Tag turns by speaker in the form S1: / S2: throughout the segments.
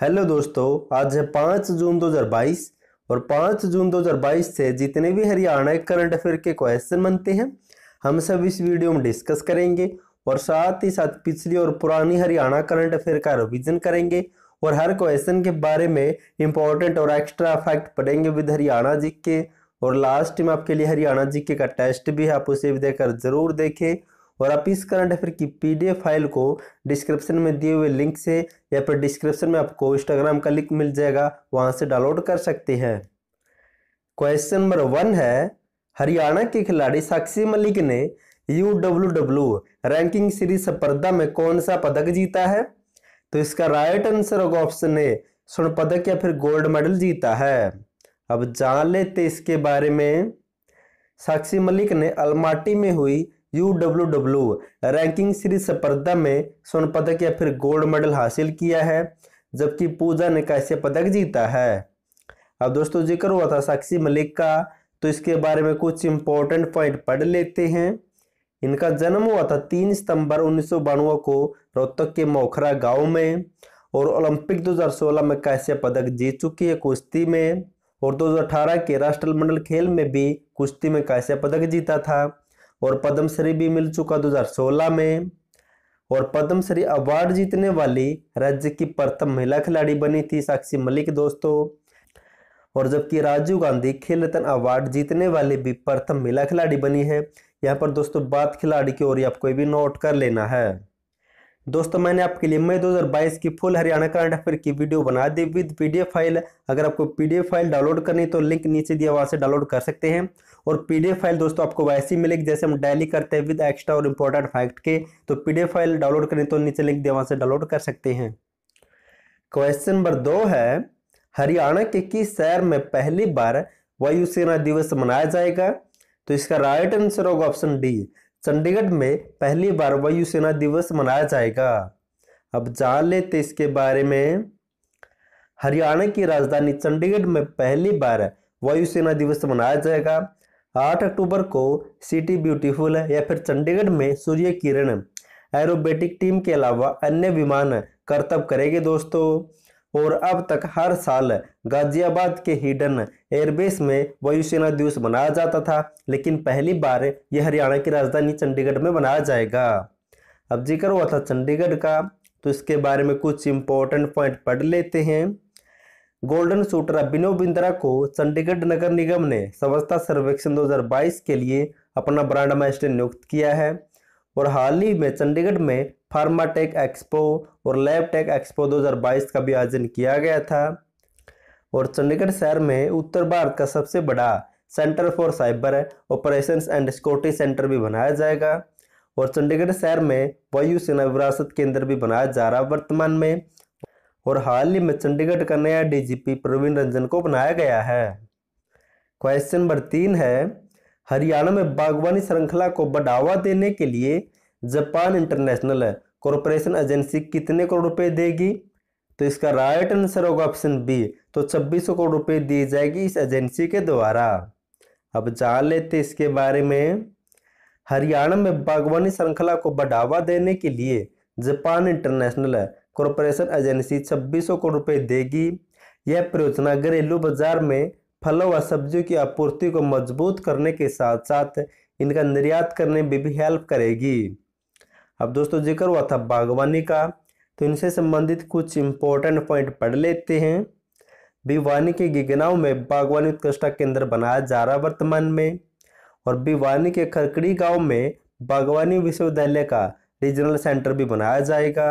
S1: hello दोस्तों आज है पाँच जून 2022 और पाँच जून 2022 से जितने भी हरियाणा करंट अफेयर के क्वेश्चन बनते हैं हम सब इस वीडियो में डिस्कस करेंगे और साथ ही साथ पिछली और पुरानी हरियाणा करंट अफेयर का रिविजन करेंगे और हर क्वेश्चन के बारे में इंपॉर्टेंट और एक्स्ट्रा फैक्ट पढ़ेंगे विद हरियाणा जी के और लास्ट में आपके लिए हरियाणा जी का टेस्ट भी है आप उसे भी देकर जरूर देखें और आप इस करंट अफेयर की पीडीएफ फाइल को डिस्क्रिप्शन में दिए हुए लिंक से या फिर डिस्क्रिप्शन में आपको इंस्टाग्राम का लिंक मिल जाएगा वहाँ से डाउनलोड कर सकते हैं क्वेश्चन नंबर वन है हरियाणा के खिलाड़ी साक्षी मलिक ने U W W ranking series स्पर्धा में कौन सा पदक जीता है तो इसका राइट आंसर होगा ऑप्शन ए स्वर्ण पदक या फिर गोल्ड मेडल जीता है अब जान लेते इसके बारे में साक्षी मलिक ने अलमाटी में हुई U W W ranking series स्पर्धा में स्वर्ण पदक या फिर गोल्ड मेडल हासिल किया है जबकि पूजा ने कैसे पदक जीता है अब दोस्तों जिक्र हुआ था साक्षी मलिक का तो इसके बारे में कुछ इंपॉर्टेंट पॉइंट पढ़ लेते हैं इनका जन्म हुआ था तीन सितंबर उन्नीस को रोहतक के मोखरा गांव में और ओलंपिक 2016 में कैसे पदक जीत चुकी है कुश्ती में और 2018 के राष्ट्रमंडल खेल में भी कुश्ती में कैसे पदक जीता था और पद्मश्री भी मिल चुका 2016 में और पद्मश्री अवार्ड जीतने वाली राज्य की प्रथम महिला खिलाड़ी बनी थी साक्षी मलिक दोस्तों और जबकि राजीव गांधी खेल रत्न अवार्ड जीतने वाली भी प्रथम महिला खिलाड़ी बनी है यहाँ पर दोस्तों बात खिलाड़ी की और आपको भी नोट कर लेना है दोस्तों मैंने आपके लिए मई 2022 की फुल हरियाणा करंट अफेयर की वीडियो बना दी विद पीडीएफ फाइल अगर आपको पीडीएफ फाइल डाउनलोड करनी तो लिंक नीचे दिया वहाँ से डाउनलोड कर सकते हैं और पीडीएफ फाइल दोस्तों आपको वैसी मिलेगी जैसे हम डायली करते हैं विद एक्स्ट्रा और इंपॉर्टेंट फैक्ट के तो पीडीएफ फाइल डाउनलोड करनी तो नीचे लिंक दिया वहाँ से डाउनलोड कर सकते हैं क्वेश्चन नंबर दो है हरियाणा के किस शहर में पहली बार वायुसेना दिवस मनाया जाएगा तो इसका राइट आंसर होगा ऑप्शन डी चंडीगढ़ में पहली बार वायुसेना दिवस मनाया जाएगा अब जान लेते इसके बारे में हरियाणा की राजधानी चंडीगढ़ में पहली बार वायुसेना दिवस मनाया जाएगा आठ अक्टूबर को सिटी ब्यूटीफुल या फिर चंडीगढ़ में सूर्य किरण एरोबेटिक टीम के अलावा अन्य विमान करतब करेंगे दोस्तों और अब तक हर साल गाजियाबाद के हिडन एयरबेस में वायुसेना दिवस मनाया जाता था लेकिन पहली बार यह हरियाणा की राजधानी चंडीगढ़ में मनाया जाएगा अब जिक्र हुआ था चंडीगढ़ का तो इसके बारे में कुछ इंपॉर्टेंट पॉइंट पढ़ लेते हैं गोल्डन शूटर अभिनव बिंद्रा को चंडीगढ़ नगर निगम ने स्वच्छता सर्वेक्षण 2022 के लिए अपना ब्रांड मास्टर नियुक्त किया है और हाल ही में चंडीगढ़ में फार्माटेक एक्सपो और लैब टेक एक्सपो 2022 का भी आयोजन किया गया था और चंडीगढ़ शहर में उत्तर भारत का सबसे बड़ा centre for cyber operation and security centre भी बनाया जाएगा और चंडीगढ़ शहर में वायुसेना विरासत केंद्र भी बनाया जा रहा है वर्तमान में और हाल ही में चंडीगढ़ का नया डीजीपी प्रवीण रंजन को बनाया गया है क्वेश्चन नंबर तीन है हरियाणा में बागवानी श्रृंखला को बढ़ावा देने के लिए जापान इंटरनेशनल है कॉरपोरेशन एजेंसी कितने करोड़ रुपए देगी तो इसका राइट आंसर होगा ऑप्शन बी तो छब्बीस करोड़ रुपए दी जाएगी इस एजेंसी के द्वारा अब जान लेते इसके बारे में हरियाणा में बागवानी श्रृंखला को बढ़ावा देने के लिए जापान इंटरनेशनल कॉरपोरेशन एजेंसी छब्बीस करोड़ रुपए देगी यह परियोजना घरेलू बाजार में फलों व सब्जियों की आपूर्ति को मजबूत करने के साथ साथ इनका निर्यात करने में भी हेल्प करेगी अब दोस्तों जिक्र हुआ था बागवानी का तो इनसे संबंधित कुछ इम्पोर्टेंट पॉइंट पढ़ लेते हैं भिवानी के गिगनाव में बागवानी उत्कृष्ट केंद्र बनाया जा रहा है वर्तमान में और भिवानी के खरकड़ी गांव में बागवानी विश्वविद्यालय का रीजनल सेंटर भी बनाया जाएगा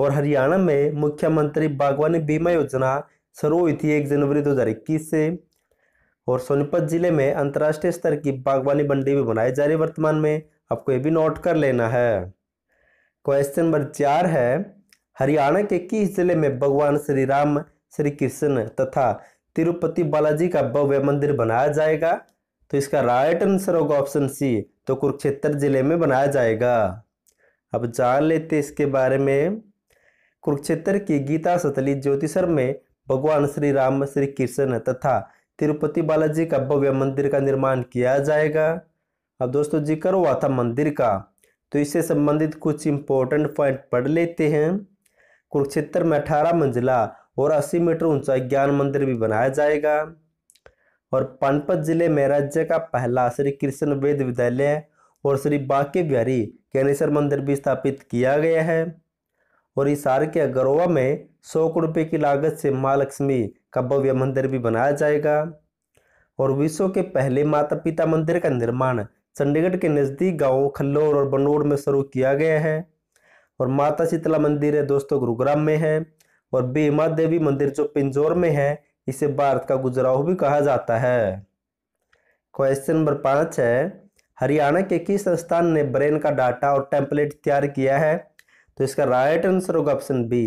S1: और हरियाणा में मुख्यमंत्री बागवानी बीमा योजना शुरू हुई थी एक जनवरी दो से और सोनीपत जिले में अंतर्राष्ट्रीय स्तर की बागवानी मंडी भी बनाई जा रही है वर्तमान में आपको ये भी नोट कर लेना है क्वेश्चन नंबर चार है हरियाणा के किस जिले में भगवान श्री राम श्री कृष्ण तथा तिरुपति बालाजी का भव्य मंदिर बनाया जाएगा तो इसका राइट आंसर होगा ऑप्शन सी तो कुरुक्षेत्र जिले में बनाया जाएगा अब जान लेते इसके बारे में कुरुक्षेत्र की गीता सतली ज्योतिषर में भगवान श्री राम श्री कृष्ण तथा तिरुपति बालाजी का भव्य मंदिर का निर्माण किया जाएगा अब दोस्तों जिक्र हुआ था मंदिर का तो इससे संबंधित कुछ इंपॉर्टेंट पॉइंट पढ़ लेते हैं कुरुक्षेत्र में अठारह मंजिला और अस्सी मीटर ऊंचा ज्ञान मंदिर भी बनाया जाएगा और पानपत जिले में राज्य का पहला श्री कृष्ण वेद विद्यालय और श्री बाके बिहारी ज्ञानेश्वर मंदिर भी स्थापित किया गया है और हिसार के अगरवा में सौ करोड़ रुपये की लागत से माँ लक्ष्मी का भव्य मंदिर भी बनाया जाएगा और विश्व के पहले माता पिता मंदिर का निर्माण चंडीगढ़ के नज़दीक गाँव खल्लोर और बनोड़ में शुरू किया गया है और माता शीतला मंदिर है दोस्तों गुरुग्राम में है और बेमा देवी मंदिर जो पिंजौर में है इसे भारत का गुजराह भी कहा जाता है क्वेश्चन नंबर पाँच है हरियाणा के किस संस्थान ने ब्रेन का डाटा और टेम्पलेट तैयार किया है तो इसका राइट आंसर होगा ऑप्शन बी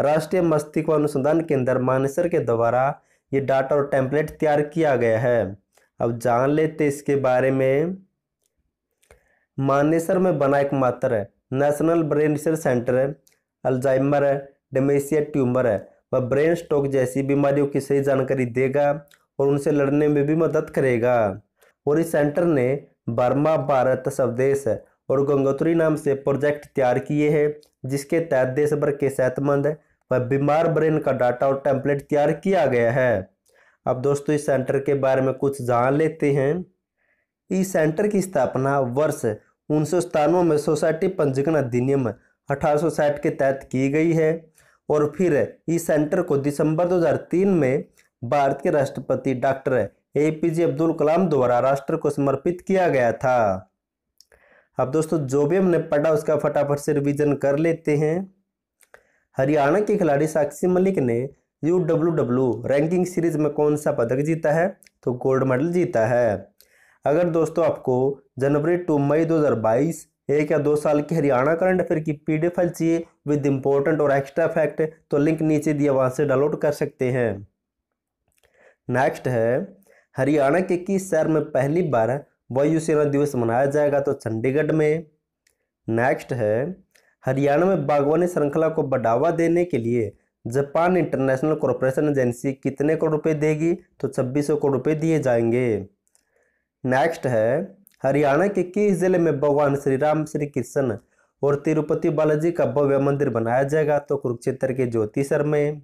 S1: राष्ट्रीय मस्तिष्क अनुसंधान केंद्र मानेसर के द्वारा ये डाटा और टेम्पलेट तैयार किया गया है अब जान लेते इसके बारे में मानेसर में बना एकमात्र है नेशनल ब्रेन रिसर्च सेंटर है अल्जाइमर है डेमेशिया ट्यूमर है वह ब्रेन स्ट्रोक जैसी बीमारियों की सही जानकारी देगा और उनसे लड़ने में भी मदद करेगा और इस सेंटर ने बर्मा भारत स्वदेश और गंगोत्री नाम से प्रोजेक्ट तैयार किए हैं जिसके तहत देश भर के सेहतमंद व बीमार ब्रेन का डाटा और टेम्पलेट तैयार किया गया है अब दोस्तों इस सेंटर के बारे में कुछ जान लेते हैं इस सेंटर की स्थापना वर्ष उन्नीस में सोसाइटी पंजीकरण अधिनियम अठारह के तहत की गई है और फिर इस सेंटर को दिसंबर 2003 में भारत के राष्ट्रपति doctor A P J Abdul Kalam द्वारा राष्ट्र को समर्पित किया गया था अब दोस्तों जो भी हमने पढ़ा उसका फटाफट से रिवीजन कर लेते हैं हरियाणा के खिलाड़ी साक्षी मलिक ने U W W ranking series में कौन सा पदक जीता है तो गोल्ड मेडल जीता है अगर दोस्तों आपको जनवरी टू मई 2022 एक या दो साल की हरियाणा करंट अफेयर की पीडीएफ फाइल चाहिए विद इम्पोर्टेंट और एक्स्ट्रा फैक्ट तो लिंक नीचे दिया वहाँ से डाउनलोड कर सकते हैं नेक्स्ट है हरियाणा के किस शहर में पहली बार वायुसेना दिवस मनाया जाएगा तो चंडीगढ़ में नेक्स्ट है हरियाणा में बागवानी श्रृंखला को बढ़ावा देने के लिए जापान इंटरनेशनल कॉरपोरेशन एजेंसी कितने करोड़ रुपए देगी तो छब्बीस सौ करोड़ रुपए दिए जाएंगे नेक्स्ट है हरियाणा के किस जिले में भगवान श्री राम श्री कृष्ण और तिरुपति बालाजी का भव्य मंदिर बनाया जाएगा तो कुरुक्षेत्र के ज्योतिषर में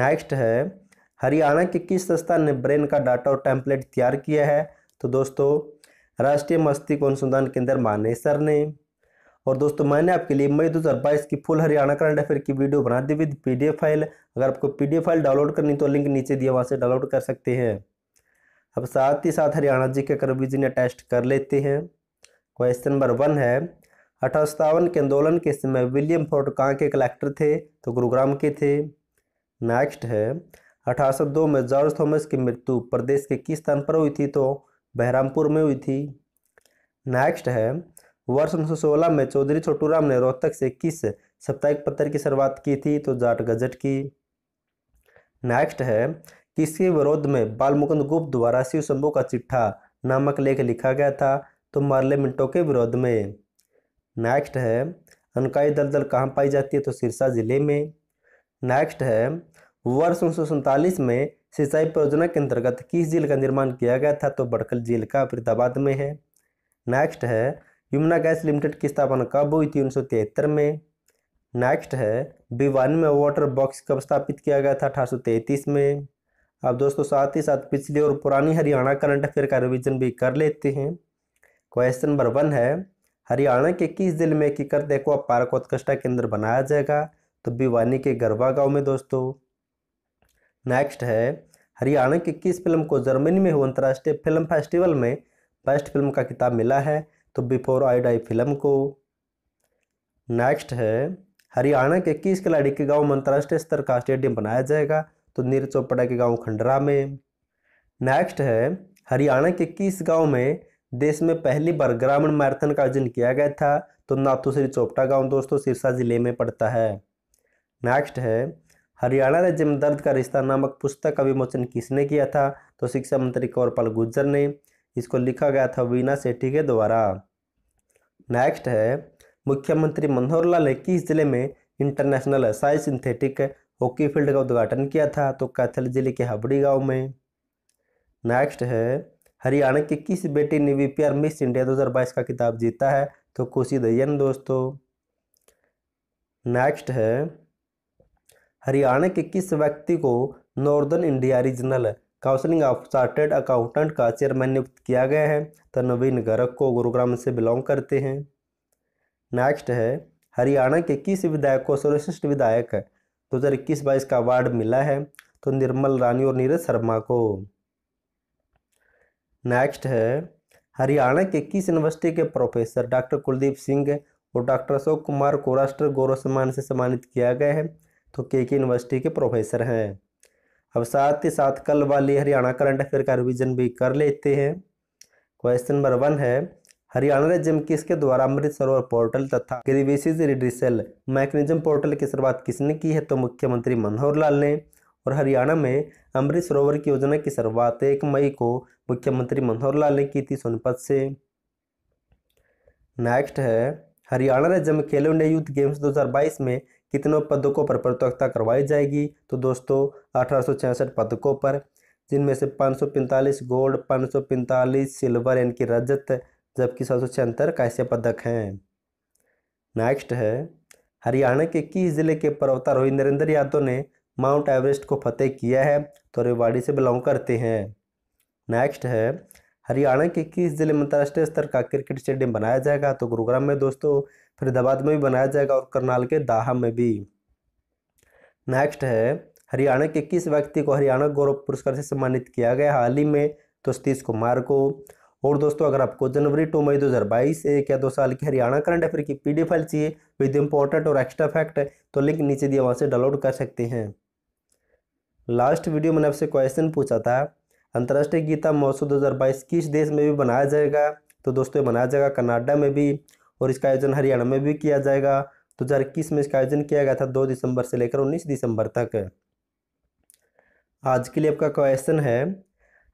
S1: नेक्स्ट है हरियाणा के किस संस्थान ने ब्रेन का डाटा और टेम्पलेट तैयार किया है तो दोस्तों राष्ट्रीय मस्तिष्क अनुसंधान केंद्र मानेसर ने और दोस्तों मैंने आपके लिए मई 2022 की फुल हरियाणा करंट अफेयर की वीडियो बना दी विद पीडीएफ फाइल अगर आपको पीडीएफ फाइल डाउनलोड करनी तो लिंक नीचे दिया वहाँ से डाउनलोड कर सकते हैं अब साथ ही साथ हरियाणा जी के करवी जी ने टेस्ट कर लेते हैं क्वेश्चन नंबर वन है अठारह के आंदोलन के समय विलियम फोर्ट कहाँ के कलेक्टर थे तो गुरुग्राम के थे नेक्स्ट है अठारह में जॉर्ज थॉमस की मृत्यु प्रदेश के किस स्थान पर हुई थी तो बहरामपुर में हुई थी नेक्स्ट है वर्ष उन्नीस में चौधरी छोटूराम ने रोहतक से किस साप्ताहिक पत्र की शुरुआत की थी तो जाट गजट की नेक्स्ट है इसके विरोध में बालमुकुंद गुप्त द्वारा शिव शंभु का चिट्ठा नामक लेख लिखा गया था तो मार्ले मिंटो के विरोध में नेक्स्ट है अनकाई दलदल कहाँ पाई जाती है तो सिरसा जिले में नेक्स्ट है वर्ष उन्नीस में सिंचाई परियोजना के अंतर्गत किस झील का निर्माण किया गया था तो बड़कल झील का फरीदाबाद में है नेक्स्ट है यमुना गैस लिमिटेड की स्थापना कब हुई थी उन्नीस में नेक्स्ट है भिवानी में वाटर बॉक्स कब स्थापित किया गया था अठारह में अब दोस्तों साथ ही साथ पिछली और पुरानी हरियाणा करंट अफेयर का रिविजन भी कर लेते हैं क्वेश्चन नंबर वन है हरियाणा के किस जिले में देखो अब पार्क उत्कृष्टा केंद्र बनाया जाएगा तो भिवानी के गरबा गांव में दोस्तों नेक्स्ट है हरियाणा की किस फिल्म को जर्मनी में हुए अंतर्राष्ट्रीय फिल्म फेस्टिवल में बेस्ट फिल्म का किताब मिला है तो बिफोर आई डाई फिल्म को नेक्स्ट है हरियाणा के किस खिलाड़ी के गाँव में अंतर्राष्ट्रीय स्तर का स्टेडियम बनाया जाएगा तो नीर चोपड़ा के गांव खंडरा में नेक्स्ट है हरियाणा के किस गांव में देश में पहली बार ग्रामीण मैराथन का आयोजन किया गया था तो नाथू श्री चोपटा गाँव दोस्तों सिरसा जिले में पड़ता है नेक्स्ट है हरियाणा राज्य में दर्द का रिश्ता नामक पुस्तक का विमोचन किसने किया था तो शिक्षा मंत्री कौरपाल गुज्जर ने इसको लिखा गया था वीना सेठी के द्वारा नेक्स्ट है मुख्यमंत्री मनोहर लाल ने किस जिले में international size synthetic hockey field का उद्घाटन किया था तो कैथल जिले के हबड़ी गांव में नेक्स्ट है हरियाणा की किस बेटी ने आर मिस इंडिया 2022 का किताब जीता है तो खुशी दैन दोस्तों नेक्स्ट है हरियाणा के किस व्यक्ति को northern India regional counselling of chartered accountant का चेयरमैन नियुक्त किया गया है तो नवीन गर्ग को गुरुग्राम से बिलोंग करते हैं नेक्स्ट है हरियाणा के किस विधायक को सर्वश्रेष्ठ विधायक दो हज़ार इक्कीस बाईस का अवार्ड मिला है तो निर्मल रानी और नीरज शर्मा को नेक्स्ट है हरियाणा के किस यूनिवर्सिटी के प्रोफेसर डॉक्टर कुलदीप सिंह और डॉक्टर अशोक कुमार को राष्ट्र गौरव सम्मान से सम्मानित किया गया है तो के के यूनिवर्सिटी के प्रोफेसर हैं अब साथ ही साथ कल वाली हरियाणा करंट अफेयर का रिविजन भी कर लेते हैं क्वेश्चन नंबर वन है हरियाणा राज्य में किसके द्वारा अमृत सरोवर पोर्टल तथा रिड्रिसल मैकेनिज्म पोर्टल की शुरुआत किसने की है तो मुख्यमंत्री मनोहर लाल ने और हरियाणा में अमृत सरोवर की योजना की शुरुआत एक मई को मुख्यमंत्री मनोहर लाल ने की थी सोनीपत से नेक्स्ट है हरियाणा राज्य में खेलो इंडिया यूथ गेम्स 2022 में कितने पदकों पर प्रतियोगिता करवाई जाएगी तो दोस्तों अठारह पदकों पर जिनमें से 545 गोल्ड 545 सिल्वर यानी कि रजत जबकि सात सौ छिहत्तर कैसे पदक हैं नेक्स्ट है हरियाणा के किस जिले के पर्वतारोही नरेंद्र यादव ने माउंट एवरेस्ट को फतेह किया है तो रेवाड़ी से बिलोंग करते हैं नेक्स्ट है हरियाणा के किस जिले में अंतर्राष्ट्रीय स्तर का क्रिकेट स्टेडियम बनाया जाएगा तो गुरुग्राम में दोस्तों फरीदाबाद में भी बनाया जाएगा और करनाल के दाहा में भी नेक्स्ट है हरियाणा के किस व्यक्ति को हरियाणा गौरव पुरस्कार से सम्मानित किया गया हाल ही में तो सतीश कुमार को और दोस्तों अगर आपको जनवरी टू मई 2022 एक या दो साल की हरियाणा करंट अफेयर की पीडी फाइल चाहिए विद इम्पोर्टेंट और एक्स्ट्रा फैक्ट है तो लिंक नीचे दिया वहाँ से डाउनलोड कर सकते हैं लास्ट वीडियो मैंने आपसे क्वेश्चन पूछा था अंतर्राष्ट्रीय गीता महोत्सव बाईस किस देश में भी मनाया जाएगा तो दोस्तों मनाया जाएगा कनाडा में भी और इसका आयोजन हरियाणा में भी किया जाएगा दो हज़ार इक्कीस में इसका आयोजन किया गया था दो दिसंबर से लेकर उन्नीस दिसंबर तक आज के लिए आपका क्वेश्चन है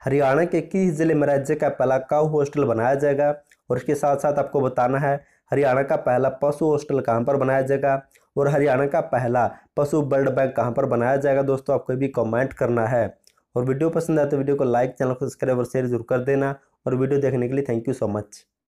S1: हरियाणा के किस ज़िले में राज्य का पहला काउ हॉस्टल बनाया जाएगा और इसके साथ साथ आपको बताना है हरियाणा का पहला पशु हॉस्टल कहाँ पर बनाया जाएगा और हरियाणा का पहला पशु वर्ल्ड बैंक कहाँ पर बनाया जाएगा दोस्तों आपको भी कमेंट करना है और वीडियो पसंद आए तो वीडियो को लाइक चैनल को सब्सक्राइब और शेयर जरूर कर देना और वीडियो देखने के लिए थैंक यू सो मच